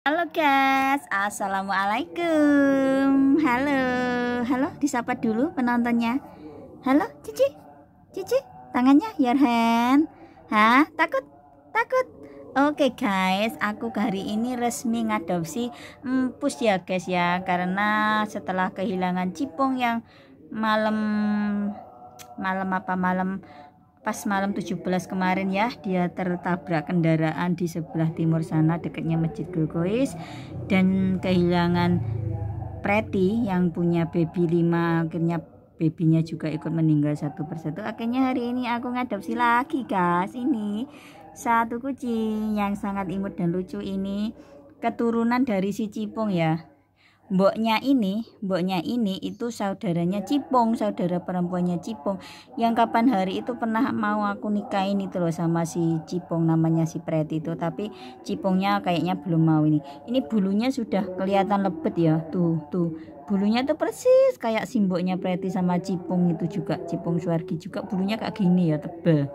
Halo guys, Assalamualaikum Halo, halo disapa dulu penontonnya Halo Cici, Cici tangannya your hand Hah, takut, takut Oke okay guys, aku hari ini resmi ngadopsi empus ya guys ya Karena setelah kehilangan cipung yang malam Malam apa malam pas malam 17 kemarin ya dia tertabrak kendaraan di sebelah timur sana dekatnya Masjid Gurgois dan kehilangan Preti yang punya baby 5 akhirnya babynya juga ikut meninggal satu persatu akhirnya hari ini aku ngadopsi lagi guys ini satu kucing yang sangat imut dan lucu ini keturunan dari si cipung ya mboknya ini, mboknya ini itu saudaranya Cipung, saudara perempuannya Cipung. Yang kapan hari itu pernah mau aku nikahin itu loh sama si Cipung namanya si Preti itu, tapi Cipungnya kayaknya belum mau ini. Ini bulunya sudah kelihatan lebet ya, tuh, tuh. Bulunya tuh persis kayak simboknya Preti sama Cipung itu juga, Cipung Suwargi juga bulunya kayak gini ya, tebel.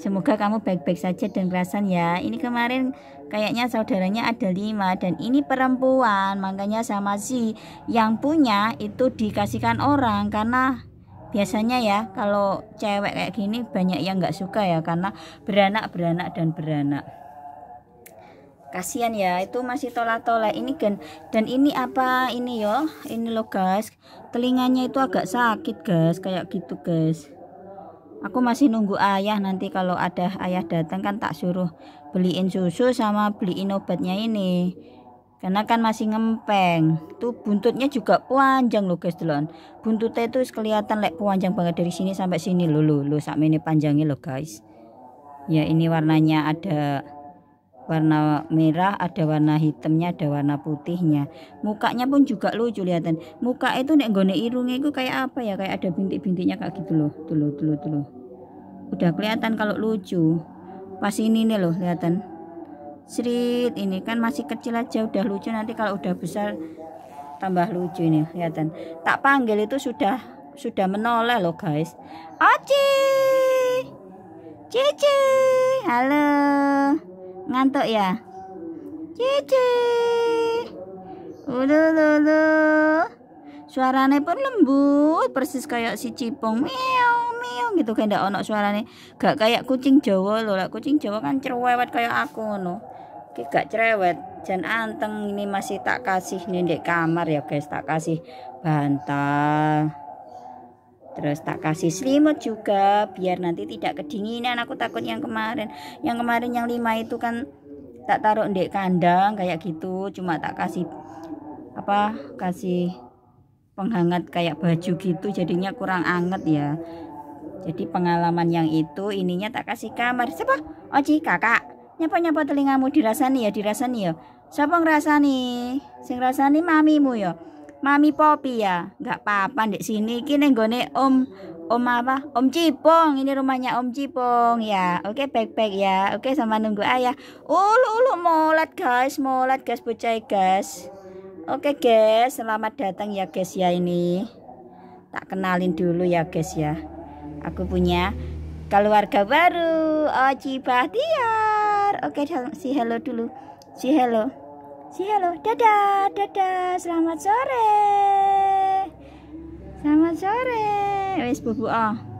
Semoga kamu baik-baik saja dan kerasan ya. Ini kemarin kayaknya saudaranya ada lima dan ini perempuan, makanya sama si yang punya itu dikasihkan orang karena biasanya ya kalau cewek kayak gini banyak yang nggak suka ya karena beranak beranak dan beranak. Kasihan ya itu masih tolak tola ini gen dan ini apa ini yo ini lo guys telinganya itu agak sakit guys kayak gitu guys Aku masih nunggu ayah nanti kalau ada ayah datang kan tak suruh beliin susu sama beliin obatnya ini. Karena kan masih ngempeng. Tuh buntutnya juga panjang loh guys telon Buntutnya itu kelihatan like, panjang banget dari sini sampai sini lulu lulu sak sampai ini panjangnya loh guys. Ya ini warnanya ada warna merah, ada warna hitamnya, ada warna putihnya. Mukanya pun juga lucu lihatan. Muka itu nek gone irungnya itu kayak apa ya? Kayak ada bintik-bintiknya kayak gitu loh. Tuh loh, tuh loh, tuh loh. Udah kelihatan kalau lucu. Pas ini nih loh, kelihatan. serit ini kan masih kecil aja udah lucu nanti kalau udah besar tambah lucu ini kelihatan. Tak panggil itu sudah sudah menoleh loh guys. Oci. Cici. Halo. Ngantuk ya? Cici. Ulu lulu. Suarane pun lembut, persis kayak si cipung. meow meow gitu kayak ndak ono suarane. Gak kayak kucing Jawa loh. Lah kucing Jawa kan cerewet kayak aku no. gak cerewet. jangan anteng ini masih tak kasih nih kamar ya guys, tak kasih bantal. Terus tak kasih selimut juga biar nanti tidak kedinginan. Aku takut yang kemarin. Yang kemarin yang lima itu kan tak taruh di kandang kayak gitu. Cuma tak kasih apa? Kasih penghangat kayak baju gitu jadinya kurang anget ya. Jadi pengalaman yang itu ininya tak kasih kamar. Siapa? Oji, oh, Kakak. Nyapa-nyapa telingamu dirasani ya, dirasani ya. Siapa ngerasani? Sing rasani mamimu ya. Mami Popi ya. nggak apa-apa di sini. kini gue Om Om apa? Om Cipong. Ini rumahnya Om Cipong ya. Oke, baik-baik ya. Oke, sama nunggu ayah. Ulu ulu molat guys, molat guys bocah guys. Oke guys, selamat datang ya guys ya ini. Tak kenalin dulu ya guys ya. Aku punya keluarga baru, Oci Bahtiar. Oke, si hello dulu. Si hello. Si halo, dadah, dadah, selamat sore. Selamat sore. Wis bubu ah.